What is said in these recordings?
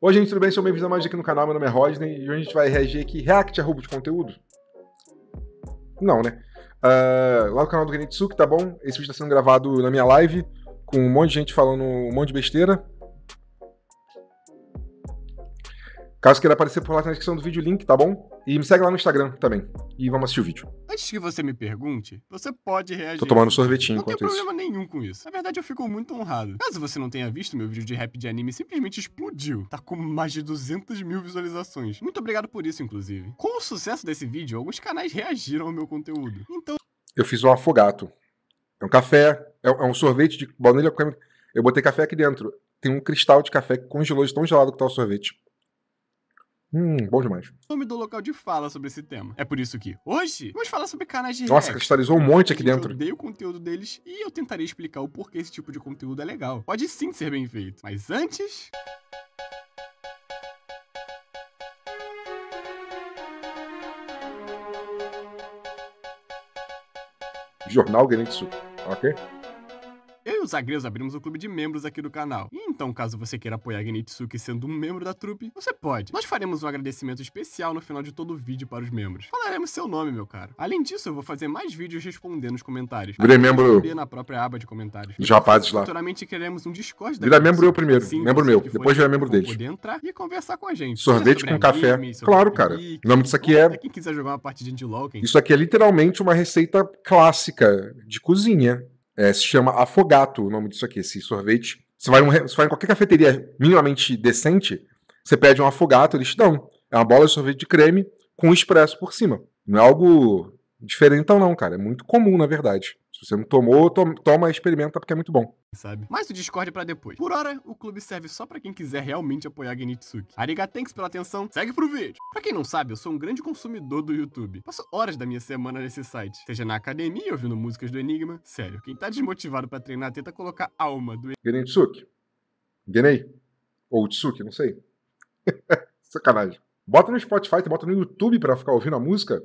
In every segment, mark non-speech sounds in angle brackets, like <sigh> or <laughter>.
Oi, gente, tudo bem? Sejam bem-vindos a mais aqui no canal. Meu nome é Rodney e hoje a gente vai reagir aqui React a roubo de conteúdo. Não, né? Uh, lá no canal do Genetsuki, tá bom? Esse vídeo tá sendo gravado na minha live com um monte de gente falando um monte de besteira. Caso queira aparecer por lá na descrição do vídeo o link, tá bom? E me segue lá no Instagram também. E vamos assistir o vídeo. Antes que você me pergunte, você pode reagir. Tô tomando um sorvetinho enquanto isso. Não tem problema nenhum com isso. Na verdade, eu fico muito honrado. Caso você não tenha visto, meu vídeo de rap de anime simplesmente explodiu. Tá com mais de 200 mil visualizações. Muito obrigado por isso, inclusive. Com o sucesso desse vídeo, alguns canais reagiram ao meu conteúdo. Então... Eu fiz um afogato. É um café, é, é um sorvete de baunilha. Eu botei café aqui dentro. Tem um cristal de café que congelou de tão gelado que tá o sorvete. Hum, bom demais. O nome do local de fala sobre esse tema. É por isso que, hoje, vamos falar sobre canais de Nossa, react. cristalizou um monte aqui dentro. Eu odeio o conteúdo deles e eu tentarei explicar o porquê esse tipo de conteúdo é legal. Pode sim ser bem feito. Mas antes... Jornal Genitsu, ok? Eu e os zagueiros abrimos o um clube de membros aqui do canal. então, caso você queira apoiar Genitsuki sendo um membro da trupe, você pode. Nós faremos um agradecimento especial no final de todo o vídeo para os membros. Falaremos seu nome, meu caro. Além disso, eu vou fazer mais vídeos respondendo os comentários. Virei membro. Na própria aba de comentários. Os rapazes lá. Futuramente queremos um Discord da Vira membro eu primeiro. Sim, membro meu. Depois virar membro deles. Poder entrar e conversar com a gente. Sorvete com café. Anime, claro, cara. o nome disso aqui é. Quem quiser jogar uma de LOL, quem... Isso aqui é literalmente uma receita clássica de cozinha. É, se chama afogato o nome disso aqui, esse sorvete. Você vai, você vai em qualquer cafeteria minimamente decente, você pede um afogato, eles te dão. É uma bola de sorvete de creme com um expresso por cima. Não é algo diferente, então, não, cara. É muito comum, na verdade. Se você não tomou, toma, experimenta porque é muito bom. Sabe? Mas o Discord é pra depois. Por hora, o clube serve só para quem quiser realmente apoiar Genitsuki. thanks pela atenção, segue pro vídeo. Pra quem não sabe, eu sou um grande consumidor do YouTube. Passo horas da minha semana nesse site, seja na academia ouvindo músicas do Enigma. Sério, quem tá desmotivado para treinar tenta colocar alma do Genitsuki. Genei. Ou Tsuki, não sei. <laughs> Sacanagem. Bota no Spotify, bota no YouTube para ficar ouvindo a música.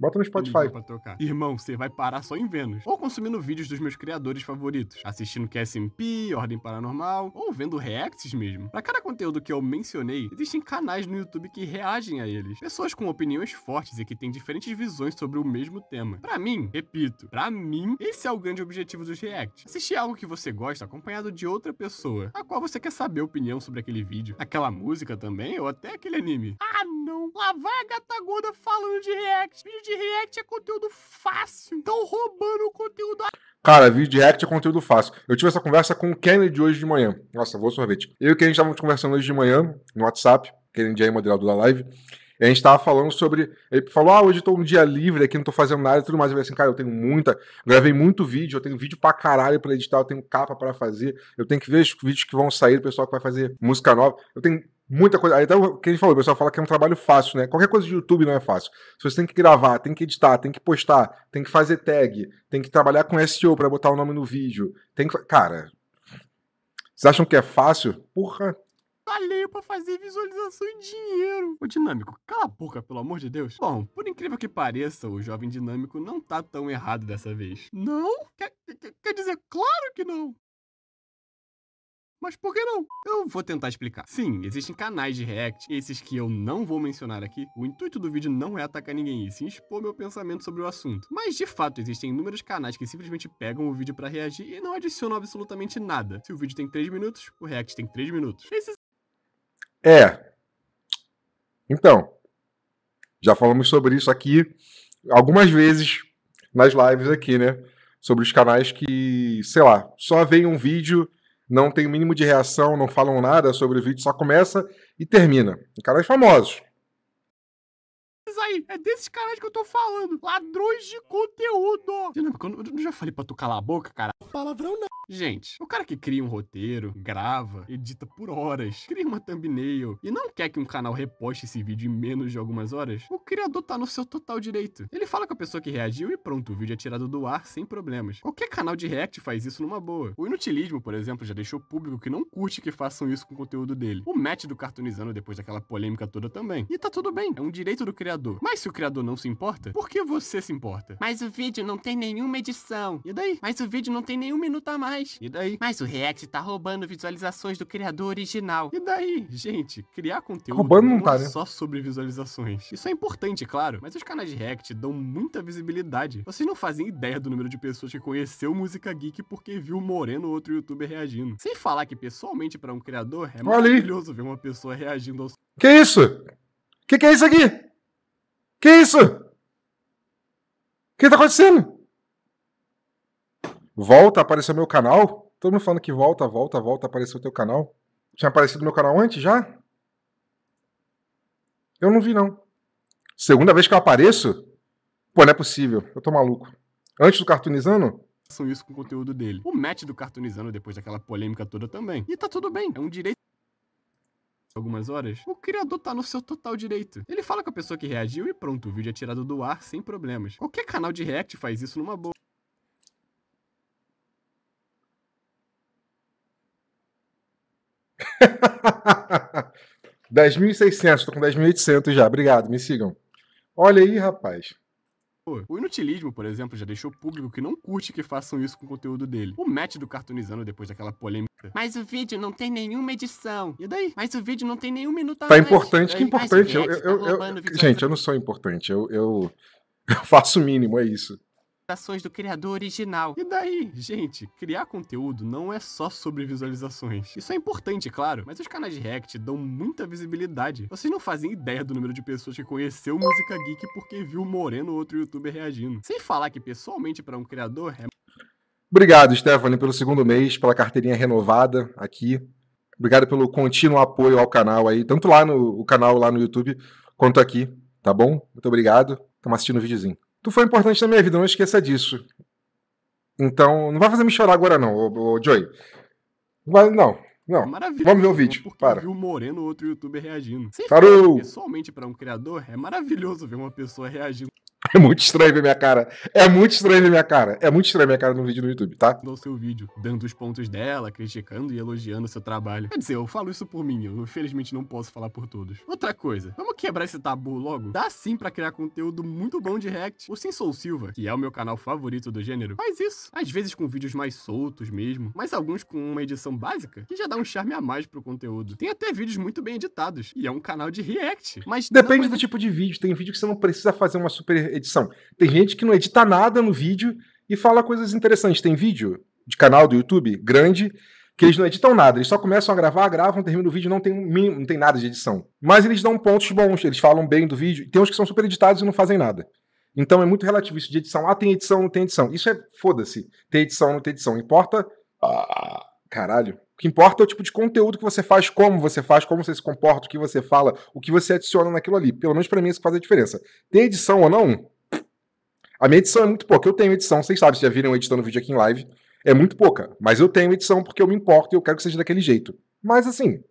Bota no Spotify. Pra trocar. Irmão, você vai parar só em Vênus. Ou consumindo vídeos dos meus criadores favoritos, assistindo QSMP, Ordem Paranormal, ou vendo reacts mesmo. Para cada conteúdo que eu mencionei, existem canais no YouTube que reagem a eles. Pessoas com opiniões fortes e que têm diferentes visões sobre o mesmo tema. Para mim, repito, para mim, esse é o grande objetivo dos reacts. Assistir algo que você gosta acompanhado de outra pessoa, a qual você quer saber a opinião sobre aquele vídeo, aquela música também, ou até aquele anime. Ah, não. Lá vai a gata tá gorda falando de react. Vídeo de react é conteúdo fácil. Estão roubando o conteúdo. Cara, vídeo de react é conteúdo fácil. Eu tive essa conversa com o Kennedy hoje de manhã. Nossa, vou sorvete. Eu e o Kennedy estávamos conversando hoje de manhã no WhatsApp. Kennedy é moderador da live. E a gente estava falando sobre. Ele falou: Ah, hoje eu tô um dia livre aqui, não tô fazendo nada e tudo mais. Eu falei assim, cara, eu tenho muita. Gravei muito vídeo, eu tenho vídeo pra caralho pra editar, eu tenho capa para fazer, eu tenho que ver os vídeos que vão sair, o pessoal que vai fazer música nova. Eu tenho Muita coisa. Até o que a gente falou, o pessoal fala que é um trabalho fácil, né? Qualquer coisa de YouTube não é fácil. Se você tem que gravar, tem que editar, tem que postar, tem que fazer tag, tem que trabalhar com SEO para botar o nome no vídeo. Tem que. Cara, vocês acham que é fácil? Porra, valeu tá para fazer visualização em dinheiro. O Dinâmico, cala a boca, pelo amor de Deus. Bom, por incrível que pareça, o jovem Dinâmico não tá tão errado dessa vez. Não? Quer, quer dizer, claro que não. Mas por que não? Eu vou tentar explicar. Sim, existem canais de React, esses que eu não vou mencionar aqui. O intuito do vídeo não é atacar ninguém e sim expor meu pensamento sobre o assunto. Mas de fato, existem inúmeros canais que simplesmente pegam o vídeo para reagir e não adicionam absolutamente nada. Se o vídeo tem 3 minutos, o React tem 3 minutos. Esses... É. Então, já falamos sobre isso aqui algumas vezes nas lives aqui, né? Sobre os canais que, sei lá, só vem um vídeo não tem o mínimo de reação, não falam nada sobre o vídeo, só começa e termina. Caras famosos. Aí, é desses caras que eu tô falando. Ladrões de conteúdo. Eu já falei pra tu calar a boca, cara? Palavrão não. Gente, o cara que cria um roteiro, grava, edita por horas, cria uma thumbnail e não quer que um canal reposte esse vídeo em menos de algumas horas, o criador tá no seu total direito. Ele fala com a pessoa que reagiu e pronto, o vídeo é tirado do ar sem problemas. Qualquer canal de react faz isso numa boa. O Inutilismo, por exemplo, já deixou público que não curte que façam isso com o conteúdo dele. O match do Cartunizando depois daquela polêmica toda também. E tá tudo bem, é um direito do criador. Mas se o criador não se importa, por que você se importa? Mas o vídeo não tem nenhuma edição. E daí? Mas o vídeo não tem nenhum minuto a mais mais. E daí? Mas o React tá roubando visualizações do criador original. E daí? Gente, criar conteúdo roubando não, é tá, né? só sobre visualizações. Isso é importante, claro, mas os canais de React dão muita visibilidade. Vocês não fazem ideia do número de pessoas que conheceu música geek porque viu Moreno ou outro youtuber reagindo. Sem falar que pessoalmente para um criador é Olha maravilhoso ver uma pessoa reagindo aos Que isso? Que que é isso aqui? Que isso? O que tá acontecendo? volta a aparecer o meu canal. Todo mundo falando que volta, volta, volta a aparecer o teu canal. Tinha aparecido o meu canal antes já? Eu não vi, não. Segunda vez que eu apareço? Pô, não é possível. Eu tô maluco. Antes do Cartoonizando? São isso com o conteúdo dele. O match do Cartoonizando, depois daquela polêmica toda também. E tá tudo bem. É um direito algumas horas, o criador tá no seu total direito. Ele fala com a pessoa que reagiu e pronto, o vídeo é tirado do ar sem problemas. Qualquer canal de react faz isso numa boa. 10.600, <laughs> estou com 10.800 já. Obrigado, me sigam. Olha aí, rapaz. O Inutilismo, por exemplo, já deixou público que não curte que façam isso com o conteúdo dele. O match do cartunizando depois daquela polêmica. Mas o vídeo não tem nenhuma edição. E daí? Mas o vídeo não tem nenhum minuto Tá mais. importante, que importante. Eu, eu, tá eu, gente, eu não sou importante. Eu, eu, <laughs> eu faço o mínimo, é isso do criador original. E daí, gente, criar conteúdo não é só sobre visualizações. Isso é importante, claro, mas os canais de React dão muita visibilidade. Vocês não fazem ideia do número de pessoas que conheceu Música Geek porque viu Moreno ou outro youtuber reagindo. Sem falar que pessoalmente para um criador é Obrigado, Stephanie, pelo segundo mês, pela carteirinha renovada aqui. Obrigado pelo contínuo apoio ao canal aí, tanto lá no canal lá no YouTube quanto aqui, tá bom? Muito obrigado. Estamos assistindo o videozinho tu foi importante na minha vida, não esqueça disso. Então, não vai fazer me chorar agora, não, ô, ô Joey. Não, não, não. É Maravilha. Vamos ver o vídeo. Para. Eu vi o Moreno, outro youtuber, reagindo. Sem Parou! Pessoalmente, para um criador, é maravilhoso ver uma pessoa reagindo. É muito estranho ver minha cara. É muito estranho ver minha cara. É muito estranho ver minha cara num vídeo no YouTube, tá? No seu vídeo, dando os pontos dela, criticando e elogiando seu trabalho. Quer dizer, eu falo isso por mim, eu infelizmente não posso falar por todos. Outra coisa, vamos quebrar esse tabu logo? Dá sim pra criar conteúdo muito bom de React. O Sim Sou Silva, que é o meu canal favorito do gênero, faz isso. Às vezes com vídeos mais soltos mesmo, mas alguns com uma edição básica, que já dá um charme a mais pro conteúdo. Tem até vídeos muito bem editados, e é um canal de React. Mas. Depende é do tipo de vídeo. Tem vídeo que você não precisa fazer uma super edição. Tem gente que não edita nada no vídeo e fala coisas interessantes. Tem vídeo de canal do YouTube grande que eles não editam nada, eles só começam a gravar, gravam, terminam o vídeo, não tem, não tem nada de edição. Mas eles dão pontos bons, eles falam bem do vídeo. Tem uns que são super editados e não fazem nada. Então é muito relativo isso de edição. Ah, tem edição, não tem edição. Isso é foda-se. Tem edição, não tem edição. Importa. Ah, caralho. O que importa é o tipo de conteúdo que você faz, como você faz, como você se comporta, o que você fala, o que você adiciona naquilo ali. Pelo menos para mim isso faz a diferença. Tem edição ou não, a minha edição é muito pouca. Eu tenho edição, vocês sabem, se já viram editando vídeo aqui em live, é muito pouca. Mas eu tenho edição porque eu me importo e eu quero que seja daquele jeito. Mas assim,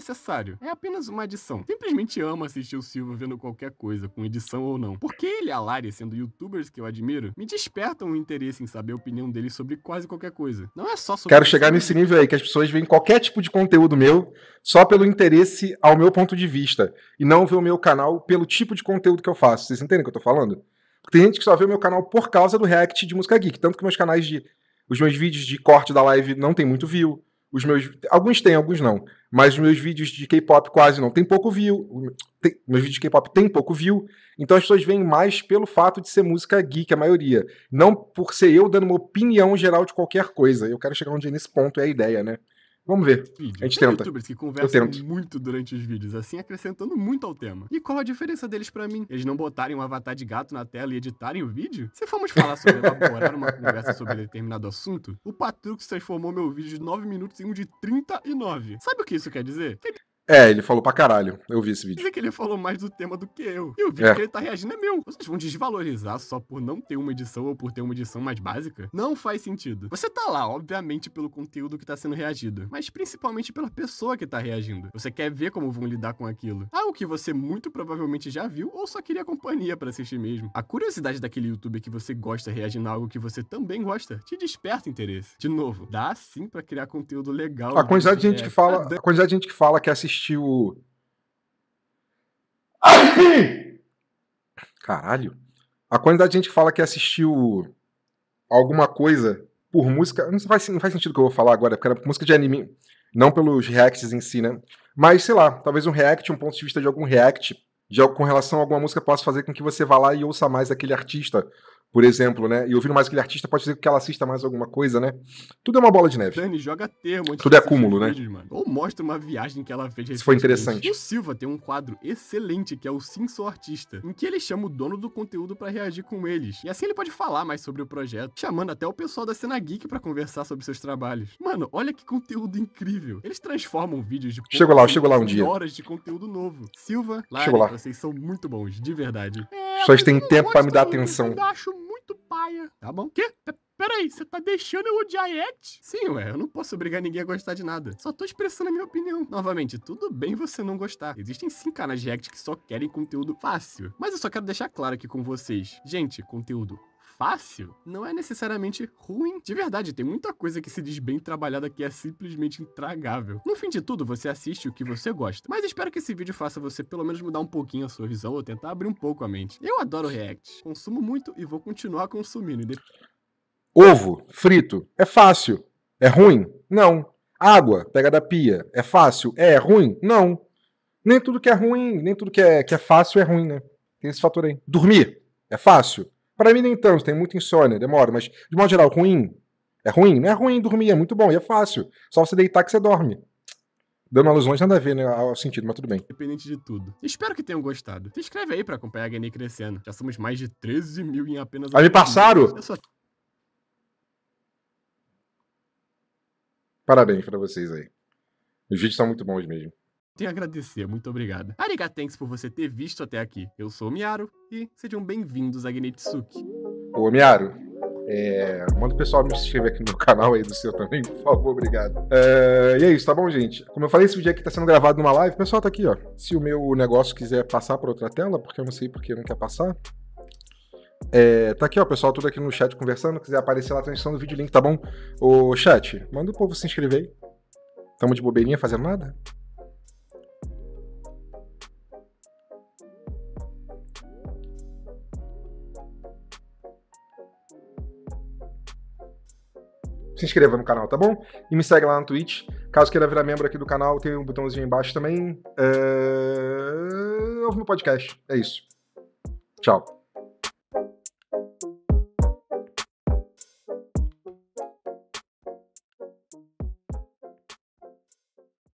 necessário. É apenas uma adição. Simplesmente amo assistir o Silva vendo qualquer coisa, com edição ou não. Porque ele e a Lari, sendo youtubers que eu admiro, me despertam o um interesse em saber a opinião deles sobre quase qualquer coisa. Não é só sobre. Quero chegar nesse nível aí, que as pessoas veem qualquer tipo de conteúdo meu só pelo interesse ao meu ponto de vista. E não ver o meu canal pelo tipo de conteúdo que eu faço. Vocês entendem o que eu tô falando? Porque tem gente que só vê o meu canal por causa do react de música geek. Tanto que meus canais de. Os meus vídeos de corte da live não tem muito view. Os meus. Alguns têm, alguns não mas meus vídeos de K-pop quase não tem pouco view. Tem, meus vídeos de K-pop tem pouco view, então as pessoas veem mais pelo fato de ser música geek, a maioria. Não por ser eu dando uma opinião geral de qualquer coisa. Eu quero chegar um dia é nesse ponto, é a ideia, né? Vamos ver. Vídeo. A gente tem tenta. youtubers que conversam muito durante os vídeos, assim acrescentando muito ao tema. E qual a diferença deles para mim? Eles não botarem um avatar de gato na tela e editarem o vídeo? Se formos falar sobre <laughs> elaborar uma conversa sobre determinado assunto, o Patrux transformou meu vídeo de 9 minutos em um de 39. Sabe o que isso quer dizer? Que é, ele falou pra caralho. Eu vi esse vídeo. Quer que ele falou mais do tema do que eu. E o vídeo é. que ele tá reagindo é meu. Vocês vão desvalorizar só por não ter uma edição ou por ter uma edição mais básica? Não faz sentido. Você tá lá, obviamente, pelo conteúdo que tá sendo reagido, mas principalmente pela pessoa que tá reagindo. Você quer ver como vão lidar com aquilo. Algo que você muito provavelmente já viu ou só queria companhia para assistir mesmo. A curiosidade daquele youtuber que você gosta reagindo a algo que você também gosta te desperta interesse. De novo, dá sim para criar conteúdo legal. A quantidade de gente que fala, a quantidade de gente que fala que assiste assistiu. Caralho. A quantidade de gente que fala que assistiu alguma coisa por música. Não faz, não faz sentido o que eu vou falar agora, porque era música de anime. Não pelos reacts em si, né? Mas sei lá, talvez um react, um ponto de vista de algum react de, com relação a alguma música possa fazer com que você vá lá e ouça mais aquele artista por exemplo, né? E ouvindo mais aquele artista pode ser que ela assista mais alguma coisa, né? Tudo é uma bola de neve. Dani, joga termo. Tudo é acúmulo, né? Vídeos, Ou mostra uma viagem que ela fez Isso foi interessante. O Silva tem um quadro excelente que é o Sim Sou Artista, em que ele chama o dono do conteúdo para reagir com eles. E assim ele pode falar mais sobre o projeto, chamando até o pessoal da Cena Geek pra conversar sobre seus trabalhos. Mano, olha que conteúdo incrível. Eles transformam vídeos de chego lá, chego lá um dia. horas de conteúdo novo. Silva, lá, vocês são muito bons, de verdade. É pessoas têm tempo para me dar atenção. Eu acho muito paia. Tá bom. Quê? Peraí, você tá deixando eu odiar Yeti? Sim, ué, eu não posso obrigar ninguém a gostar de nada. Só tô expressando a minha opinião. Novamente, tudo bem você não gostar. Existem sim canais de React que só querem conteúdo fácil. Mas eu só quero deixar claro aqui com vocês. Gente, conteúdo fácil não é necessariamente ruim. De verdade, tem muita coisa que se diz bem trabalhada que é simplesmente intragável. No fim de tudo, você assiste o que você gosta. Mas espero que esse vídeo faça você pelo menos mudar um pouquinho a sua visão ou tentar abrir um pouco a mente. Eu adoro React. Consumo muito e vou continuar consumindo. Ovo frito. É fácil. É ruim? Não. Água, pega da pia. É fácil? É, é ruim? Não. Nem tudo que é ruim, nem tudo que é, que é fácil é ruim, né? Tem esse fator aí. Dormir. É fácil? Para mim, nem tanto, tem muita insônia, demora, mas de modo geral, ruim. É ruim? Não é ruim dormir, é muito bom e é fácil. Só você deitar que você dorme dando alusões nada a ver né, ao sentido, mas tudo bem. Independente de tudo. Espero que tenham gostado. Se inscreve aí para acompanhar a HN crescendo. Já somos mais de 13 mil em apenas... Aí passaram! Só... Parabéns para vocês aí. Os vídeos são muito bons mesmo tenho a agradecer, muito obrigado. Arigatanks por você ter visto até aqui. Eu sou o Miaro e sejam bem-vindos a Genetsuki. Ô, Miaro, é, manda o pessoal me inscrever aqui no meu canal aí do seu também, por favor, obrigado. É, e é isso, tá bom, gente? Como eu falei, esse vídeo aqui tá sendo gravado numa live. Pessoal, tá aqui, ó. Se o meu negócio quiser passar por outra tela, porque eu não sei porque não quer passar. É, tá aqui, ó, pessoal, tudo aqui no chat conversando. Quiser aparecer lá tá na transmissão do vídeo, link, tá bom? Ô, chat, manda o povo se inscrever aí. Tamo de bobeirinha fazendo nada? se inscreva no canal, tá bom? E me segue lá no Twitch. Caso queira virar membro aqui do canal, tem um botãozinho embaixo também. Uh... Ouve meu podcast. É isso. Tchau.